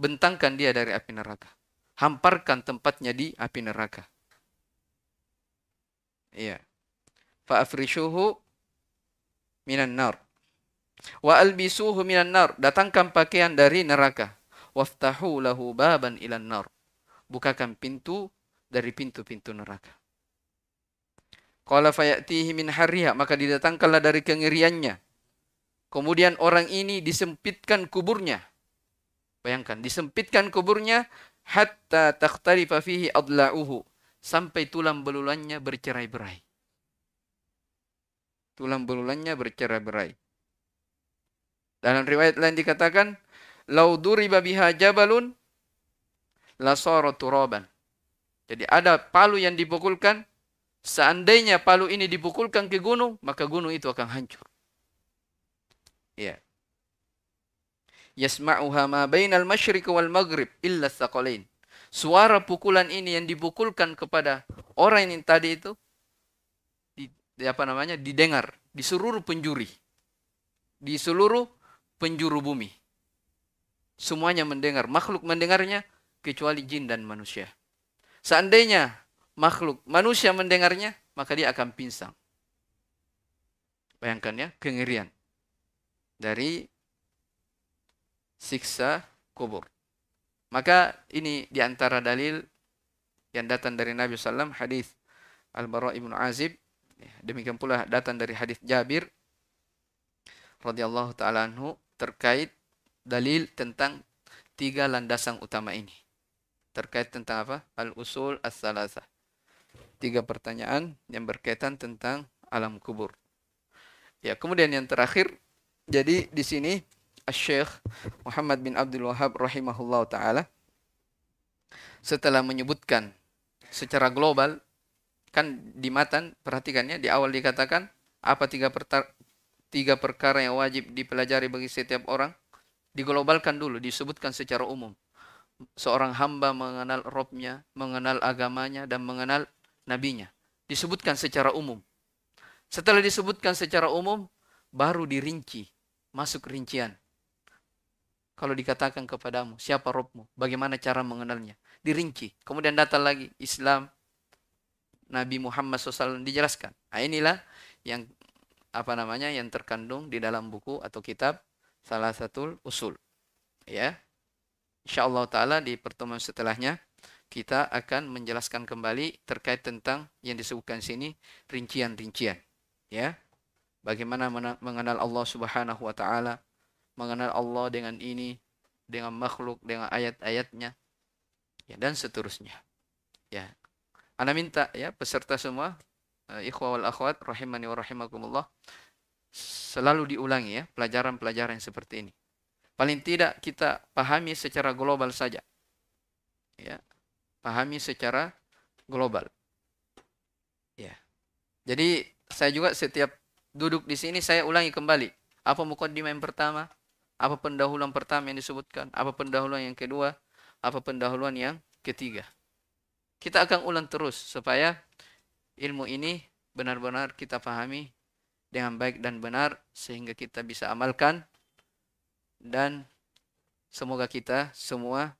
Bentangkan dia dari api neraka. Hamparkan tempatnya di api neraka. Iya. Fa'afrishuhu minan nar. Wa albisuhu minan nar. Datangkan pakaian dari neraka. Waftahu lahu baban ilan nar. Bukakan pintu dari pintu-pintu neraka. Qala fayatihi min harriha. Maka didatangkanlah dari kengeriannya. Kemudian orang ini disempitkan kuburnya. Bayangkan, disempitkan kuburnya hatta takhtarifa fihi adla'uhu sampai tulang belulannya bercerai-berai. Tulang belulannya bercerai-berai. Dalam riwayat lain dikatakan, lauduri babiha jabalun lasara turaban." Jadi ada palu yang dipukulkan, seandainya palu ini dipukulkan ke gunung, maka gunung itu akan hancur. Ya. Yasma'uha ma bainal masyriq wal maghrib illa thaqalain suara pukulan ini yang dipukulkan kepada orang ini tadi itu di, di apa namanya didengar di seluruh penjuri di seluruh penjuru bumi semuanya mendengar makhluk mendengarnya kecuali jin dan manusia seandainya makhluk manusia mendengarnya maka dia akan pingsan. bayangkan ya kengerian dari siksa kubur maka ini diantara dalil yang datang dari Nabi SAW, hadis Al-Bara ibnu Azib. Demikian pula datang dari hadis Jabir radhiyallahu taala anhu terkait dalil tentang tiga landasan utama ini. Terkait tentang apa? Al-usul as salasa Tiga pertanyaan yang berkaitan tentang alam kubur. Ya, kemudian yang terakhir jadi di sini Asy-Syaikh Muhammad bin Abdul Wahab rahimahullah taala setelah menyebutkan secara global kan di matan perhatikannya di awal dikatakan apa tiga pertar, tiga perkara yang wajib dipelajari bagi setiap orang diglobalkan dulu disebutkan secara umum seorang hamba mengenal robnya mengenal agamanya dan mengenal nabinya disebutkan secara umum setelah disebutkan secara umum baru dirinci masuk rincian kalau dikatakan kepadamu siapa Robmu, bagaimana cara mengenalnya, dirinci. Kemudian datang lagi Islam Nabi Muhammad SAW dijelaskan. Nah, inilah yang apa namanya yang terkandung di dalam buku atau kitab salah satu usul. Ya, Insya Allah taala di pertemuan setelahnya kita akan menjelaskan kembali terkait tentang yang disebutkan sini rincian-rincian ya bagaimana mengenal Allah Subhanahu wa taala mengenal Allah dengan ini, dengan makhluk, dengan ayat-ayatnya, ya, dan seterusnya. Ya, Anda minta ya peserta semua, eh, ikhwal wal akhwat, rahimani wa rahimakumullah, selalu diulangi ya pelajaran-pelajaran seperti ini. Paling tidak kita pahami secara global saja. Ya, pahami secara global. Ya. Jadi saya juga setiap duduk di sini saya ulangi kembali apa mukadimah yang pertama, apa pendahuluan pertama yang disebutkan? Apa pendahuluan yang kedua? Apa pendahuluan yang ketiga? Kita akan ulang terus supaya ilmu ini benar-benar kita pahami dengan baik dan benar sehingga kita bisa amalkan dan semoga kita semua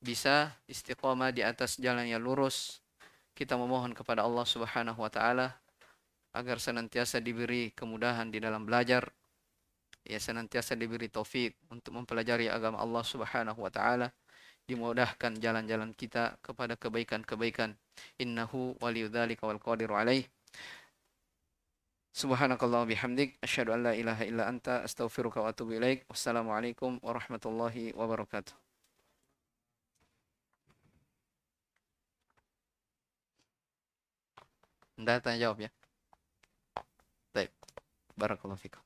bisa istiqomah di atas jalan yang lurus. Kita memohon kepada Allah Subhanahu wa taala agar senantiasa diberi kemudahan di dalam belajar Ya senantiasa diberi taufik untuk mempelajari agama Allah Subhanahu wa taala, dimudahkan jalan-jalan kita kepada kebaikan-kebaikan. Innahu waliyudzalika wal qadiru alaih. Subhanakallah bihamdik asyhadu an la ilaha illa anta astaghfiruka wa atubu ilaik. Wassalamualaikum warahmatullahi wabarakatuh. Anda tanya jawab ya. Baik. Barakallahu fikum.